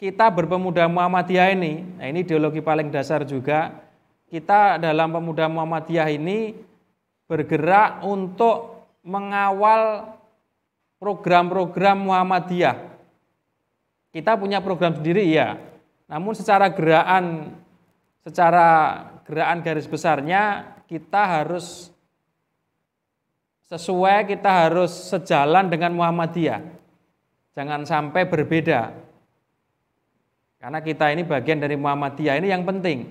kita berpemuda Muhammadiyah ini, nah ini ideologi paling dasar juga, kita dalam pemuda Muhammadiyah ini bergerak untuk mengawal program-program Muhammadiyah. Kita punya program sendiri ya, namun secara gerakan secara gerakan garis besarnya kita harus sesuai, kita harus sejalan dengan Muhammadiyah. Jangan sampai berbeda. Karena kita ini bagian dari Muhammadiyah ini yang penting.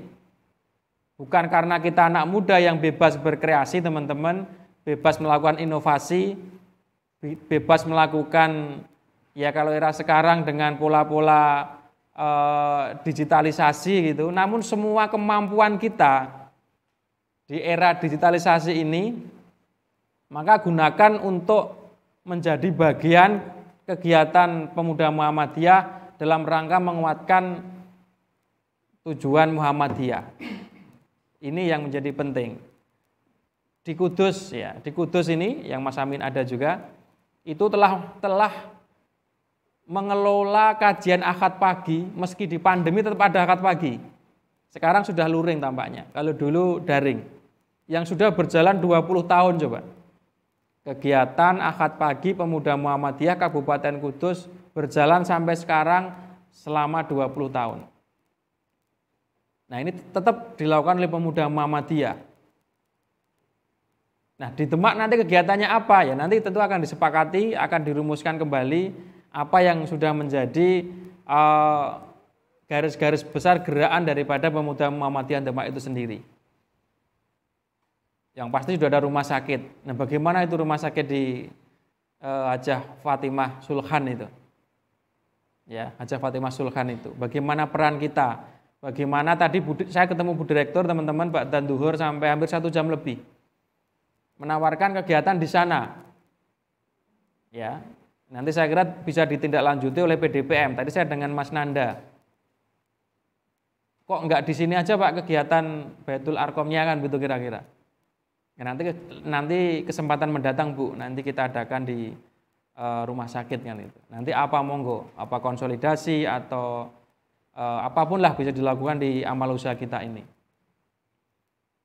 Bukan karena kita anak muda yang bebas berkreasi teman-teman, bebas melakukan inovasi, bebas melakukan ya kalau era sekarang dengan pola-pola e, digitalisasi gitu. Namun semua kemampuan kita di era digitalisasi ini maka gunakan untuk menjadi bagian kegiatan pemuda Muhammadiyah dalam rangka menguatkan tujuan Muhammadiyah. Ini yang menjadi penting. Di Kudus ya, di Kudus ini yang Mas Amin ada juga itu telah telah mengelola kajian akad pagi meski di pandemi tetap ada akad pagi. Sekarang sudah luring tampaknya. Kalau dulu daring. Yang sudah berjalan 20 tahun coba. Kegiatan akad pagi pemuda Muhammadiyah Kabupaten Kudus berjalan sampai sekarang selama 20 tahun. Nah ini tetap dilakukan oleh pemuda Muhammadiyah. Nah di Demak nanti kegiatannya apa? Ya nanti tentu akan disepakati, akan dirumuskan kembali apa yang sudah menjadi eh, garis-garis uh, besar gerakan daripada pemuda Muhammadiyah Demak itu sendiri. Yang pasti sudah ada rumah sakit. Nah bagaimana itu rumah sakit di uh, Fatimah Sulhan itu? ya Haja Fatimah Sulhan itu bagaimana peran kita bagaimana tadi saya ketemu Bu Direktur teman-teman Pak dan Duhur sampai hampir satu jam lebih menawarkan kegiatan di sana ya nanti saya kira bisa ditindaklanjuti oleh PDPM tadi saya dengan Mas Nanda kok nggak di sini aja Pak kegiatan Baitul Arkomnya kan begitu kira-kira ya, nanti nanti kesempatan mendatang Bu nanti kita adakan di Eh, rumah sakit kan itu. Nanti apa monggo, apa konsolidasi atau uh, apapun lah bisa dilakukan di amal usaha kita ini.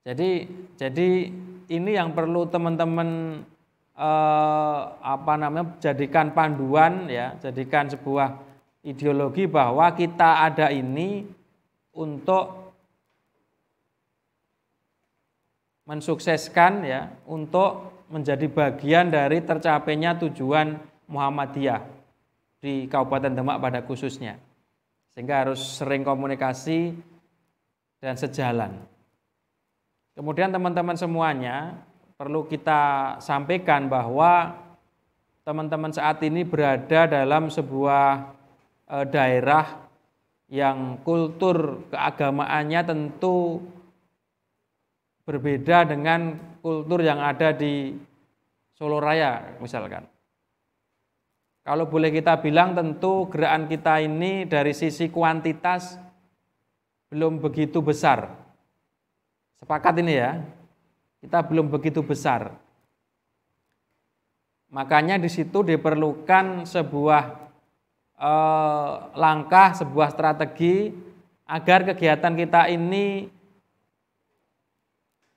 Jadi jadi ini yang perlu teman-teman eh, apa namanya jadikan panduan ya, jadikan sebuah ideologi bahwa kita ada ini untuk mensukseskan ya, untuk menjadi bagian dari tercapainya tujuan Muhammadiyah di Kabupaten Demak pada khususnya. Sehingga harus sering komunikasi dan sejalan. Kemudian teman-teman semuanya perlu kita sampaikan bahwa teman-teman saat ini berada dalam sebuah eh, daerah yang kultur keagamaannya tentu berbeda dengan kultur yang ada di Solo Raya misalkan. Kalau boleh kita bilang tentu gerakan kita ini dari sisi kuantitas belum begitu besar. Sepakat ini ya. Kita belum begitu besar. Makanya di situ diperlukan sebuah eh, langkah, sebuah strategi agar kegiatan kita ini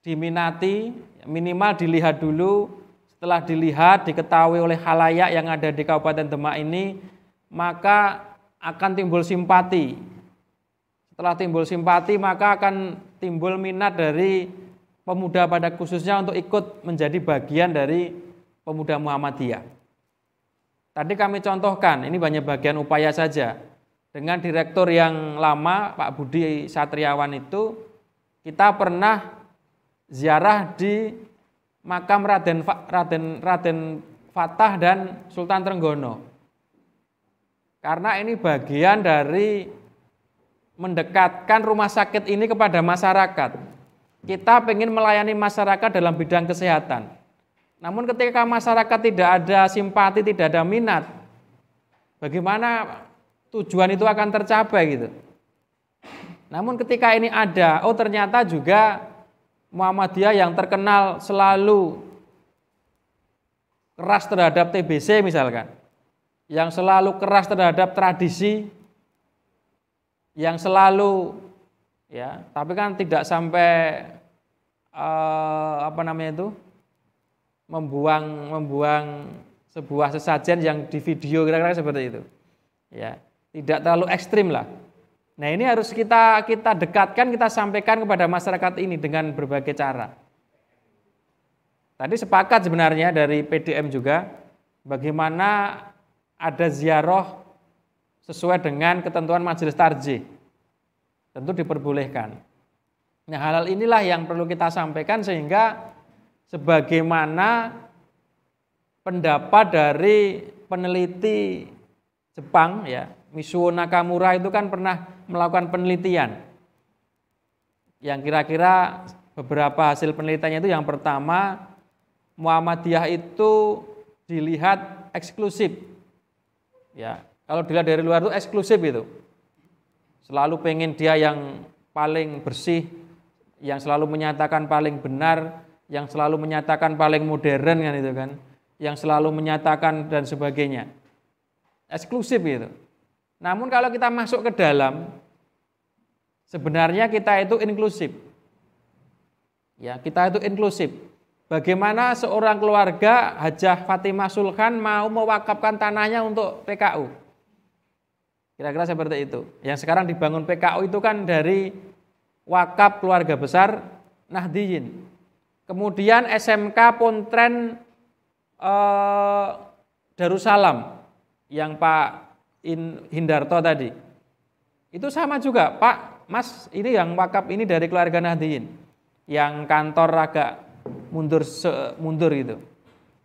diminati, minimal dilihat dulu. Setelah dilihat, diketahui oleh halayak yang ada di Kabupaten Demak ini, maka akan timbul simpati. Setelah timbul simpati, maka akan timbul minat dari pemuda pada khususnya untuk ikut menjadi bagian dari pemuda Muhammadiyah. Tadi kami contohkan, ini banyak bagian upaya saja. Dengan direktur yang lama, Pak Budi Satriawan itu, kita pernah ziarah di makam Raden Raden Raden Fatah dan Sultan Trenggono. Karena ini bagian dari mendekatkan rumah sakit ini kepada masyarakat. Kita ingin melayani masyarakat dalam bidang kesehatan. Namun ketika masyarakat tidak ada simpati, tidak ada minat, bagaimana tujuan itu akan tercapai gitu. Namun ketika ini ada, oh ternyata juga Muhammadiyah yang terkenal selalu keras terhadap TBC misalkan, yang selalu keras terhadap tradisi, yang selalu ya, tapi kan tidak sampai eh, apa namanya itu membuang membuang sebuah sesajen yang di video kira-kira seperti itu. Ya, tidak terlalu ekstrim lah. Nah, ini harus kita kita dekatkan, kita sampaikan kepada masyarakat ini dengan berbagai cara. Tadi sepakat sebenarnya dari PDM juga bagaimana ada ziarah sesuai dengan ketentuan majelis tarjih. Tentu diperbolehkan. Nah, hal-hal inilah yang perlu kita sampaikan sehingga sebagaimana pendapat dari peneliti Jepang ya, Misuo Nakamura itu kan pernah melakukan penelitian yang kira-kira beberapa hasil penelitiannya itu yang pertama Muhammadiyah itu dilihat eksklusif. Ya, kalau dilihat dari luar itu eksklusif itu. Selalu pengen dia yang paling bersih, yang selalu menyatakan paling benar, yang selalu menyatakan paling modern kan itu kan, yang selalu menyatakan dan sebagainya. Eksklusif itu. Namun kalau kita masuk ke dalam, sebenarnya kita itu inklusif. Ya, kita itu inklusif. Bagaimana seorang keluarga Hajah Fatimah sulkan mau mewakafkan tanahnya untuk PKU? Kira-kira seperti itu. Yang sekarang dibangun PKU itu kan dari wakaf keluarga besar Nahdiyin. Kemudian SMK Pontren eh, Darussalam yang Pak In Hindarto tadi. Itu sama juga, Pak, Mas, ini yang wakaf ini dari keluarga Nahdiyin. Yang kantor agak mundur se mundur gitu.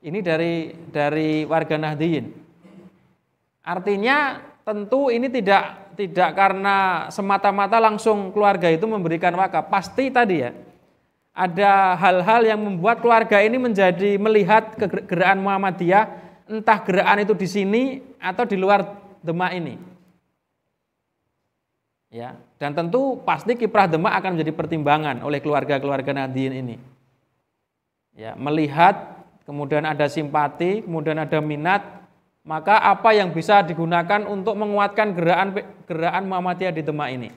Ini dari dari warga Nahdiyin. Artinya tentu ini tidak tidak karena semata-mata langsung keluarga itu memberikan wakaf. Pasti tadi ya, ada hal-hal yang membuat keluarga ini menjadi melihat kegerakan Muhammadiyah, entah gerakan itu di sini atau di luar Demak ini. Ya, dan tentu pasti kiprah Demak akan menjadi pertimbangan oleh keluarga-keluarga Nadien ini. Ya, melihat kemudian ada simpati, kemudian ada minat, maka apa yang bisa digunakan untuk menguatkan gerakan gerakan Muhammadiyah di Demak ini?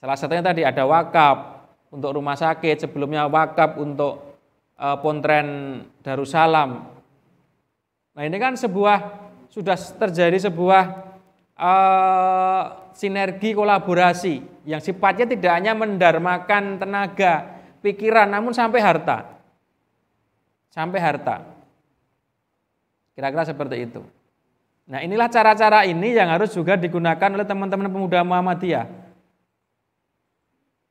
Salah satunya tadi ada wakaf untuk rumah sakit, sebelumnya wakaf untuk e, Pontren Darussalam. Nah, ini kan sebuah sudah terjadi sebuah uh, sinergi kolaborasi yang sifatnya tidak hanya mendarmakan tenaga, pikiran, namun sampai harta. Sampai harta. Kira-kira seperti itu. Nah inilah cara-cara ini yang harus juga digunakan oleh teman-teman pemuda Muhammadiyah.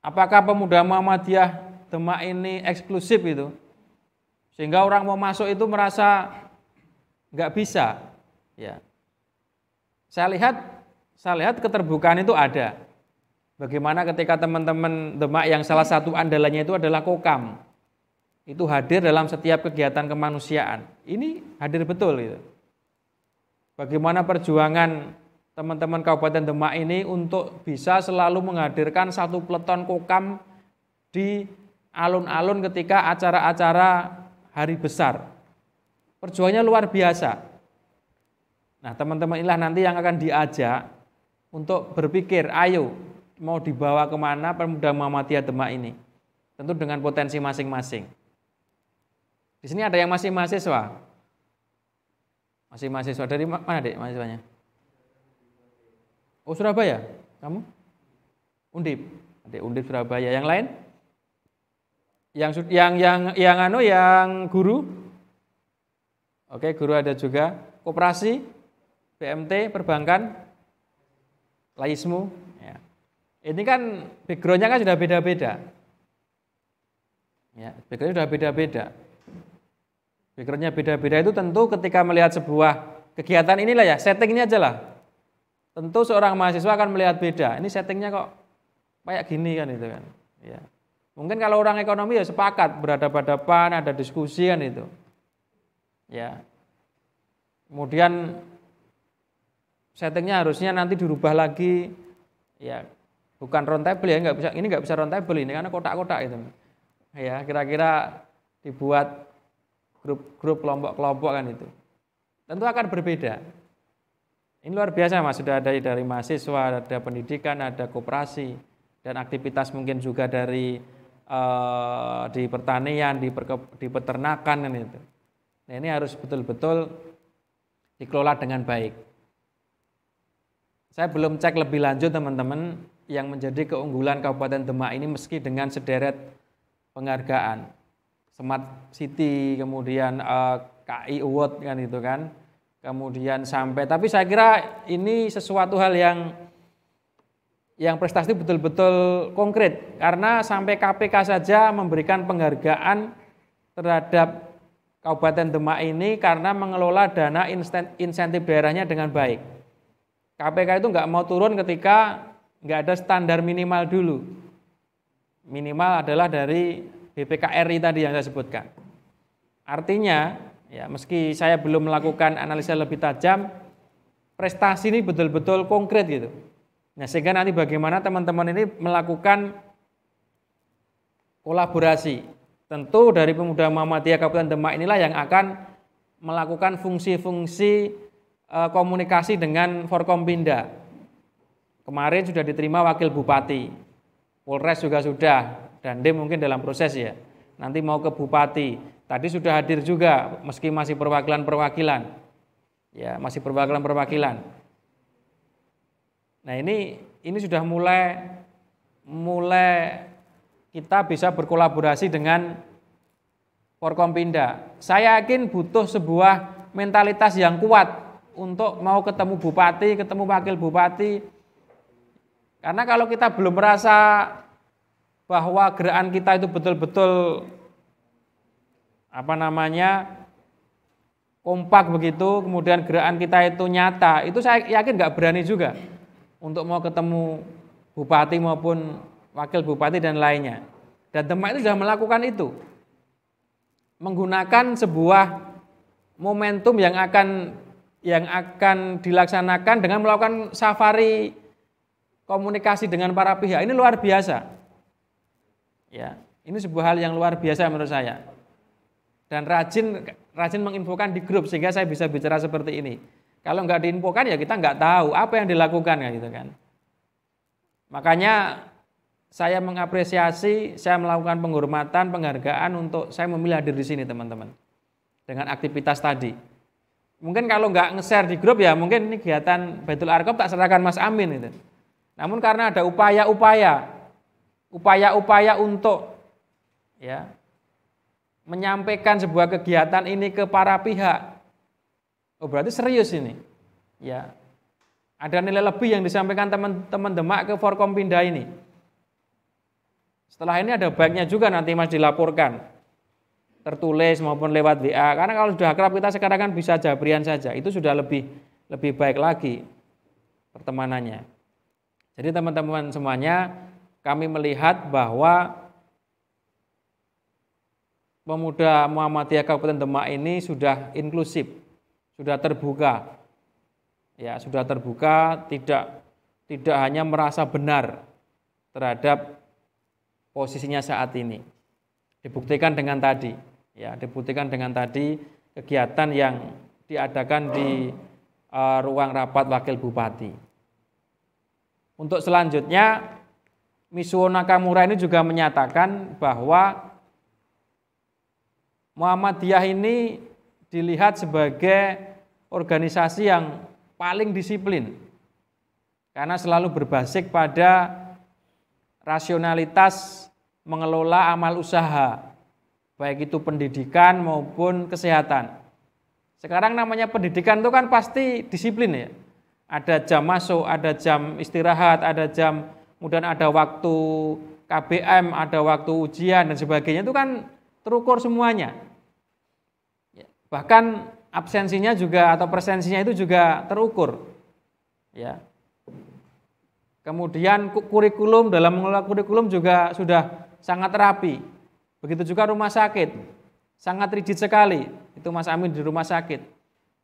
Apakah pemuda Muhammadiyah Demak ini eksklusif itu? Sehingga orang mau masuk itu merasa nggak bisa. Ya. Saya lihat saya lihat keterbukaan itu ada. Bagaimana ketika teman-teman Demak yang salah satu andalannya itu adalah kokam. Itu hadir dalam setiap kegiatan kemanusiaan. Ini hadir betul itu. Bagaimana perjuangan teman-teman Kabupaten Demak ini untuk bisa selalu menghadirkan satu peleton kokam di alun-alun ketika acara-acara hari besar. Perjuangannya luar biasa. Nah, teman-teman inilah nanti yang akan diajak untuk berpikir, ayo mau dibawa kemana pemuda Muhammadiyah Demak ini. Tentu dengan potensi masing-masing. Di sini ada yang masih mahasiswa. Masih mahasiswa. Dari mana, Dek, mahasiswanya? Oh, Surabaya? Kamu? Undip. Adik Undip Surabaya. Yang lain? Yang yang yang yang anu yang guru? Oke, guru ada juga. Koperasi? BMT perbankan laismu ya. ini kan backgroundnya kan sudah beda-beda ya backgroundnya sudah beda-beda backgroundnya beda-beda itu tentu ketika melihat sebuah kegiatan inilah ya settingnya aja lah tentu seorang mahasiswa akan melihat beda ini settingnya kok kayak gini kan itu kan ya mungkin kalau orang ekonomi ya sepakat berada pada pan ada diskusi kan itu ya kemudian settingnya harusnya nanti dirubah lagi ya bukan table ya nggak bisa ini nggak bisa table ini karena kotak-kotak itu ya kira-kira dibuat grup-grup kelompok-kelompok kan itu tentu akan berbeda ini luar biasa mas sudah ada dari mahasiswa ada pendidikan ada koperasi dan aktivitas mungkin juga dari eh, di pertanian di, perke, di peternakan kan itu nah, ini harus betul-betul dikelola dengan baik saya belum cek lebih lanjut teman-teman yang menjadi keunggulan Kabupaten Demak ini meski dengan sederet penghargaan. Smart City, kemudian uh, eh, KI Award kan itu kan. Kemudian sampai tapi saya kira ini sesuatu hal yang yang prestasi betul-betul konkret karena sampai KPK saja memberikan penghargaan terhadap Kabupaten Demak ini karena mengelola dana insentif daerahnya dengan baik. KPK itu nggak mau turun ketika nggak ada standar minimal dulu. Minimal adalah dari BPKRI tadi yang saya sebutkan. Artinya, ya meski saya belum melakukan analisa lebih tajam, prestasi ini betul-betul konkret gitu. Nah, sehingga nanti bagaimana teman-teman ini melakukan kolaborasi. Tentu dari Pemuda Muhammadiyah Kabupaten Demak inilah yang akan melakukan fungsi-fungsi Eh, komunikasi dengan Forkompinda. Kemarin sudah diterima wakil bupati, Polres juga sudah, dan dia mungkin dalam proses ya. Nanti mau ke bupati. Tadi sudah hadir juga, meski masih perwakilan-perwakilan. Ya, masih perwakilan-perwakilan. Nah ini ini sudah mulai mulai kita bisa berkolaborasi dengan Forkompinda. Saya yakin butuh sebuah mentalitas yang kuat untuk mau ketemu bupati, ketemu wakil bupati. Karena kalau kita belum merasa bahwa gerakan kita itu betul-betul apa namanya kompak begitu, kemudian gerakan kita itu nyata, itu saya yakin nggak berani juga untuk mau ketemu bupati maupun wakil bupati dan lainnya. Dan Demak itu sudah melakukan itu. Menggunakan sebuah momentum yang akan yang akan dilaksanakan dengan melakukan safari komunikasi dengan para pihak ini luar biasa. Ya, ini sebuah hal yang luar biasa menurut saya. Dan rajin rajin menginfokan di grup sehingga saya bisa bicara seperti ini. Kalau nggak diinfokan ya kita nggak tahu apa yang dilakukan gitu kan. Makanya saya mengapresiasi, saya melakukan penghormatan, penghargaan untuk saya memilih hadir di sini teman-teman. Dengan aktivitas tadi. Mungkin kalau nggak nge-share di grup ya mungkin ini kegiatan Baitul Arkop tak serahkan Mas Amin itu. Namun karena ada upaya-upaya upaya-upaya untuk ya menyampaikan sebuah kegiatan ini ke para pihak. Oh berarti serius ini. Ya. Ada nilai lebih yang disampaikan teman-teman Demak ke Forkompinda ini. Setelah ini ada baiknya juga nanti Mas dilaporkan tertulis maupun lewat WA. Karena kalau sudah akrab kita sekarang kan bisa jabrian saja. Itu sudah lebih lebih baik lagi pertemanannya. Jadi teman-teman semuanya kami melihat bahwa pemuda Muhammadiyah Kabupaten Demak ini sudah inklusif, sudah terbuka. Ya, sudah terbuka, tidak tidak hanya merasa benar terhadap posisinya saat ini. Dibuktikan dengan tadi, ya, dibuktikan dengan tadi kegiatan yang diadakan di uh, ruang rapat wakil bupati. Untuk selanjutnya, Misuo Nakamura ini juga menyatakan bahwa Muhammadiyah ini dilihat sebagai organisasi yang paling disiplin karena selalu berbasik pada rasionalitas mengelola amal usaha, baik itu pendidikan maupun kesehatan. Sekarang namanya pendidikan itu kan pasti disiplin ya. Ada jam masuk, ada jam istirahat, ada jam, kemudian ada waktu KBM, ada waktu ujian dan sebagainya itu kan terukur semuanya. Ya, bahkan absensinya juga atau presensinya itu juga terukur. Ya. Kemudian kurikulum dalam mengelola kurikulum juga sudah sangat rapi. Begitu juga rumah sakit, sangat rigid sekali. Itu Mas Amin di rumah sakit.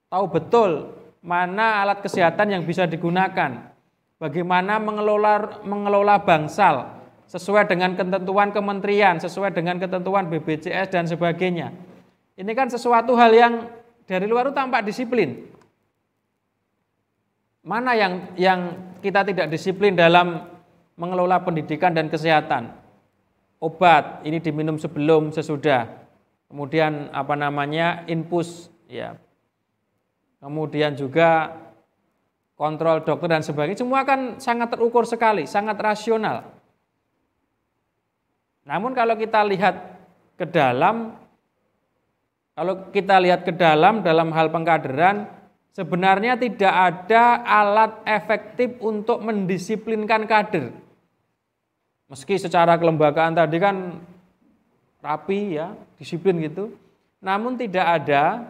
Tahu betul mana alat kesehatan yang bisa digunakan. Bagaimana mengelola mengelola bangsal sesuai dengan ketentuan kementerian, sesuai dengan ketentuan BPJS dan sebagainya. Ini kan sesuatu hal yang dari luar itu tampak disiplin. Mana yang yang kita tidak disiplin dalam mengelola pendidikan dan kesehatan? obat ini diminum sebelum sesudah. Kemudian apa namanya infus ya. Kemudian juga kontrol dokter dan sebagainya semua kan sangat terukur sekali, sangat rasional. Namun kalau kita lihat ke dalam kalau kita lihat ke dalam dalam hal pengkaderan sebenarnya tidak ada alat efektif untuk mendisiplinkan kader. Meski secara kelembagaan tadi kan rapi ya, disiplin gitu. Namun tidak ada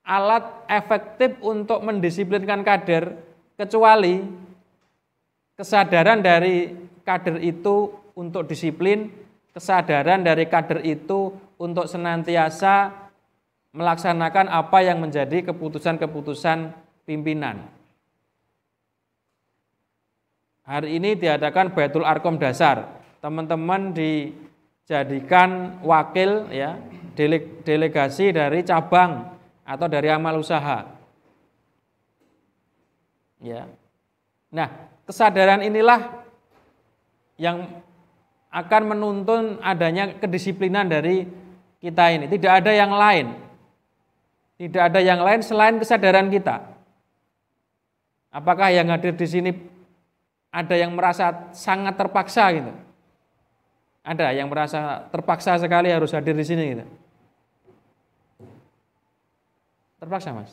alat efektif untuk mendisiplinkan kader kecuali kesadaran dari kader itu untuk disiplin, kesadaran dari kader itu untuk senantiasa melaksanakan apa yang menjadi keputusan-keputusan pimpinan. Hari ini diadakan Baitul Arkom Dasar. Teman-teman dijadikan wakil ya, delegasi dari cabang atau dari amal usaha. Ya. Nah, kesadaran inilah yang akan menuntun adanya kedisiplinan dari kita ini. Tidak ada yang lain. Tidak ada yang lain selain kesadaran kita. Apakah yang hadir di sini ada yang merasa sangat terpaksa gitu. Ada yang merasa terpaksa sekali harus hadir di sini gitu. Terpaksa mas.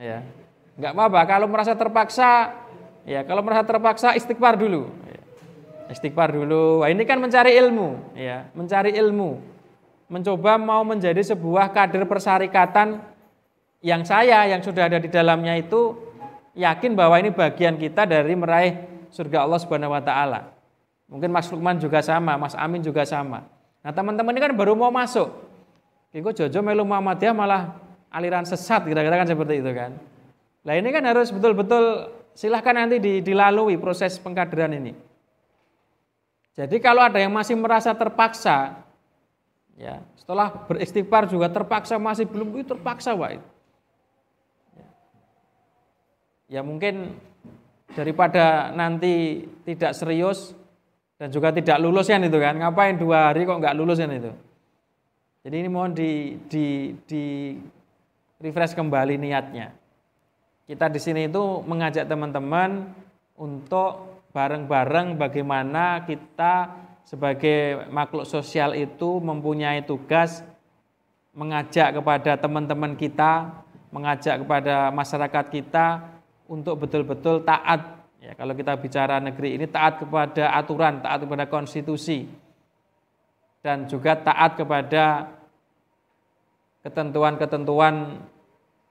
Ya, nggak apa-apa. Kalau merasa terpaksa, ya kalau merasa terpaksa istighfar dulu. Iya. Istighfar dulu. Wah, ini kan mencari ilmu, ya, mencari ilmu. Mencoba mau menjadi sebuah kader persyarikatan yang saya yang sudah ada di dalamnya itu yakin bahwa ini bagian kita dari meraih surga Allah Subhanahu wa taala. Mungkin Mas Lukman juga sama, Mas Amin juga sama. Nah, teman-teman ini kan baru mau masuk. Kiko Jojo melu Muhammadiyah malah aliran sesat kira-kira kan seperti itu kan. Nah, ini kan harus betul-betul silahkan nanti dilalui proses pengkaderan ini. Jadi kalau ada yang masih merasa terpaksa, ya setelah beristighfar juga terpaksa masih belum itu terpaksa wah ya mungkin daripada nanti tidak serius dan juga tidak lulus kan itu kan ngapain dua hari kok nggak lulus kan itu jadi ini mohon di di di refresh kembali niatnya kita di sini itu mengajak teman-teman untuk bareng-bareng bagaimana kita sebagai makhluk sosial itu mempunyai tugas mengajak kepada teman-teman kita, mengajak kepada masyarakat kita untuk betul-betul taat. Ya, kalau kita bicara negeri ini taat kepada aturan, taat kepada konstitusi, dan juga taat kepada ketentuan-ketentuan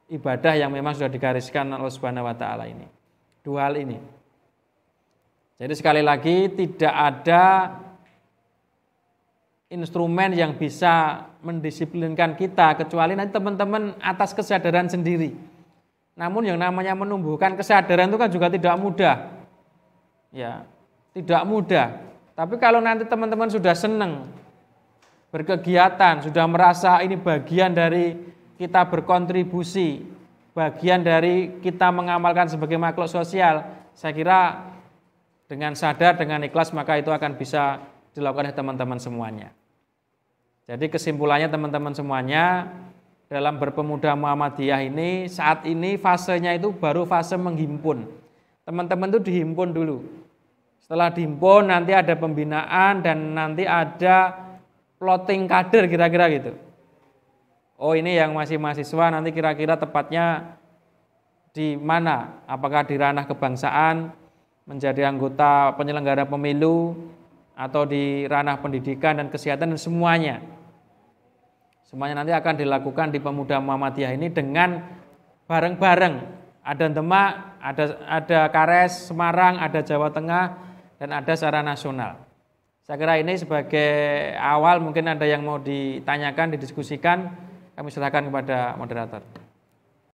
ibadah yang memang sudah digariskan oleh Subhanahu wa taala ini. Dua hal ini. Jadi sekali lagi tidak ada instrumen yang bisa mendisiplinkan kita kecuali nanti teman-teman atas kesadaran sendiri. Namun yang namanya menumbuhkan kesadaran itu kan juga tidak mudah. Ya, tidak mudah. Tapi kalau nanti teman-teman sudah senang berkegiatan, sudah merasa ini bagian dari kita berkontribusi, bagian dari kita mengamalkan sebagai makhluk sosial, saya kira dengan sadar, dengan ikhlas maka itu akan bisa dilakukan oleh teman-teman semuanya. Jadi kesimpulannya teman-teman semuanya, dalam berpemuda Muhammadiyah ini saat ini fasenya itu baru fase menghimpun. Teman-teman itu dihimpun dulu. Setelah dihimpun nanti ada pembinaan dan nanti ada plotting kader kira-kira gitu. Oh ini yang masih mahasiswa nanti kira-kira tepatnya di mana? Apakah di ranah kebangsaan menjadi anggota penyelenggara pemilu atau di ranah pendidikan dan kesehatan dan semuanya. Semuanya nanti akan dilakukan di Pemuda Muhammadiyah ini dengan bareng-bareng. Ada Demak, ada ada Kares, Semarang, ada Jawa Tengah dan ada secara nasional. Saya kira ini sebagai awal mungkin ada yang mau ditanyakan, didiskusikan, kami serahkan kepada moderator.